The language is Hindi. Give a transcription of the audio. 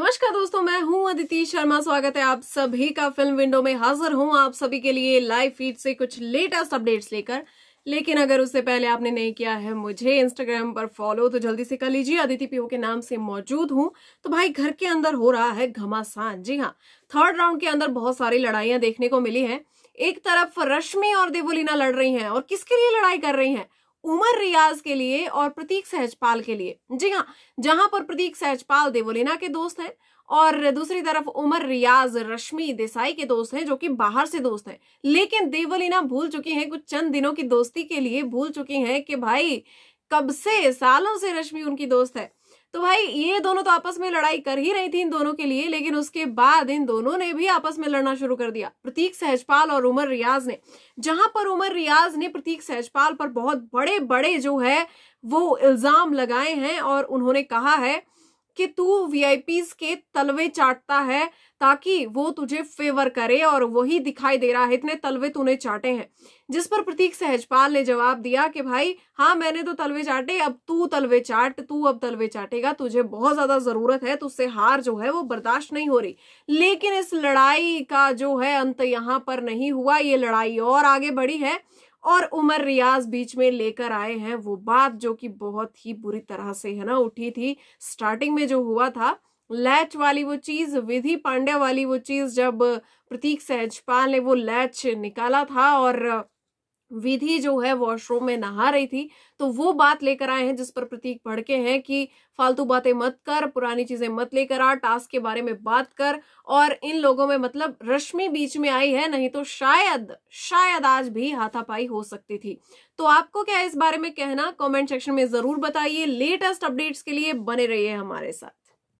नमस्कार दोस्तों मैं हूं अदिति शर्मा स्वागत है आप सभी का फिल्म विंडो में हाजिर हूं आप सभी के लिए लाइव फीड से कुछ लेटेस्ट अपडेट्स लेकर लेकिन अगर उससे पहले आपने नहीं किया है मुझे इंस्टाग्राम पर फॉलो तो जल्दी से कर लीजिए अदिति पीओ के नाम से मौजूद हूं तो भाई घर के अंदर हो रहा है घमासान जी हाँ थर्ड राउंड के अंदर बहुत सारी लड़ाइयां देखने को मिली है एक तरफ रश्मि और देवोलीना लड़ रही है और किसके लिए लड़ाई कर रही है उमर रियाज के लिए और प्रतीक सहजपाल के लिए जी हाँ जहां पर प्रतीक सहजपाल देवोलिना के दोस्त हैं और दूसरी तरफ उमर रियाज रश्मि देसाई के दोस्त हैं जो कि बाहर से दोस्त हैं लेकिन देवलीना भूल चुकी हैं कुछ चंद दिनों की दोस्ती के लिए भूल चुकी हैं कि भाई कब से सालों से रश्मि उनकी दोस्त है तो भाई ये दोनों तो आपस में लड़ाई कर ही रही थी इन दोनों के लिए लेकिन उसके बाद इन दोनों ने भी आपस में लड़ना शुरू कर दिया प्रतीक सहजपाल और उमर रियाज ने जहां पर उमर रियाज ने प्रतीक सहजपाल पर बहुत बड़े बड़े जो है वो इल्जाम लगाए हैं और उन्होंने कहा है कि तू वीआईपीज के तलवे चाटता है ताकि वो तुझे फेवर करे और वही दिखाई दे रहा है इतने तलवे तूने चाटे हैं जिस पर प्रतीक सहजपाल ने जवाब दिया कि भाई हाँ मैंने तो तलवे चाटे अब तू तलवे चाट तू अब तलवे चाटेगा तुझे बहुत ज्यादा जरूरत है तुझसे हार जो है वो बर्दाश्त नहीं हो रही लेकिन इस लड़ाई का जो है अंत यहाँ पर नहीं हुआ ये लड़ाई और आगे बढ़ी है और उमर रियाज बीच में लेकर आए हैं वो बात जो कि बहुत ही बुरी तरह से है ना उठी थी स्टार्टिंग में जो हुआ था लैच वाली वो चीज विधि पांड्या वाली वो चीज जब प्रतीक सहजपाल ने वो लैच निकाला था और विधि जो है वॉशरूम में नहा रही थी तो वो बात लेकर आए हैं जिस पर प्रतीक भड़के हैं कि फालतू बातें मत कर पुरानी चीजें मत लेकर आ टास्क के बारे में बात कर और इन लोगों में मतलब रश्मि बीच में आई है नहीं तो शायद शायद आज भी हाथापाई हो सकती थी तो आपको क्या इस बारे में कहना कमेंट सेक्शन में जरूर बताइए लेटेस्ट अपडेट्स के लिए बने रहिए हमारे साथ